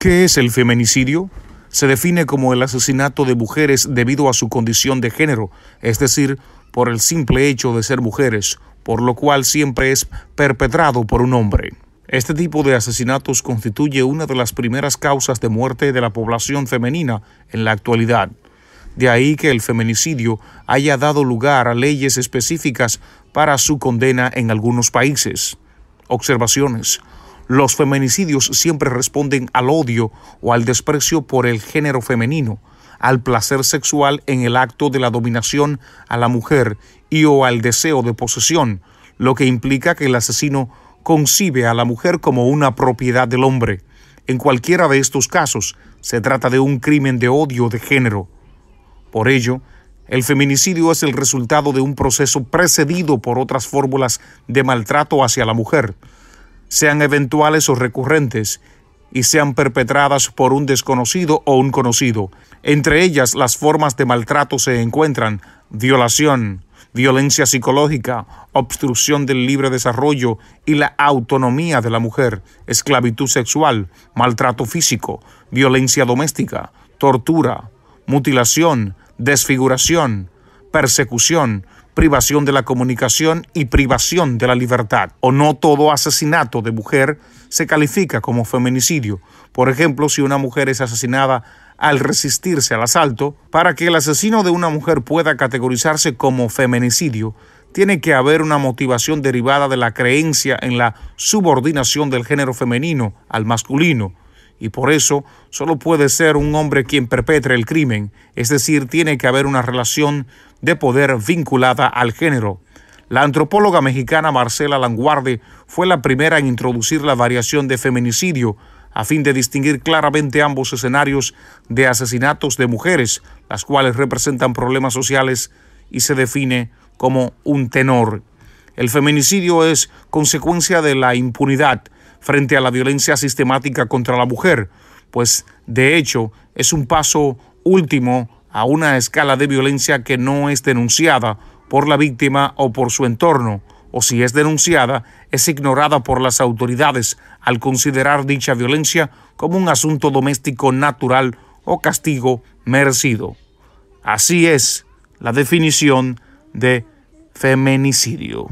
¿Qué es el feminicidio? Se define como el asesinato de mujeres debido a su condición de género, es decir, por el simple hecho de ser mujeres, por lo cual siempre es perpetrado por un hombre. Este tipo de asesinatos constituye una de las primeras causas de muerte de la población femenina en la actualidad. De ahí que el feminicidio haya dado lugar a leyes específicas para su condena en algunos países. Observaciones. Los feminicidios siempre responden al odio o al desprecio por el género femenino, al placer sexual en el acto de la dominación a la mujer y o al deseo de posesión, lo que implica que el asesino concibe a la mujer como una propiedad del hombre. En cualquiera de estos casos, se trata de un crimen de odio de género. Por ello, el feminicidio es el resultado de un proceso precedido por otras fórmulas de maltrato hacia la mujer, sean eventuales o recurrentes, y sean perpetradas por un desconocido o un conocido. Entre ellas las formas de maltrato se encuentran violación, violencia psicológica, obstrucción del libre desarrollo y la autonomía de la mujer, esclavitud sexual, maltrato físico, violencia doméstica, tortura, mutilación, desfiguración, persecución, privación de la comunicación y privación de la libertad. O no todo asesinato de mujer se califica como feminicidio. Por ejemplo, si una mujer es asesinada al resistirse al asalto, para que el asesino de una mujer pueda categorizarse como feminicidio, tiene que haber una motivación derivada de la creencia en la subordinación del género femenino al masculino, y por eso solo puede ser un hombre quien perpetre el crimen, es decir, tiene que haber una relación de poder vinculada al género. La antropóloga mexicana Marcela Languarde fue la primera en introducir la variación de feminicidio a fin de distinguir claramente ambos escenarios de asesinatos de mujeres, las cuales representan problemas sociales y se define como un tenor. El feminicidio es consecuencia de la impunidad frente a la violencia sistemática contra la mujer, pues de hecho es un paso último a una escala de violencia que no es denunciada por la víctima o por su entorno, o si es denunciada, es ignorada por las autoridades al considerar dicha violencia como un asunto doméstico natural o castigo merecido. Así es la definición de feminicidio.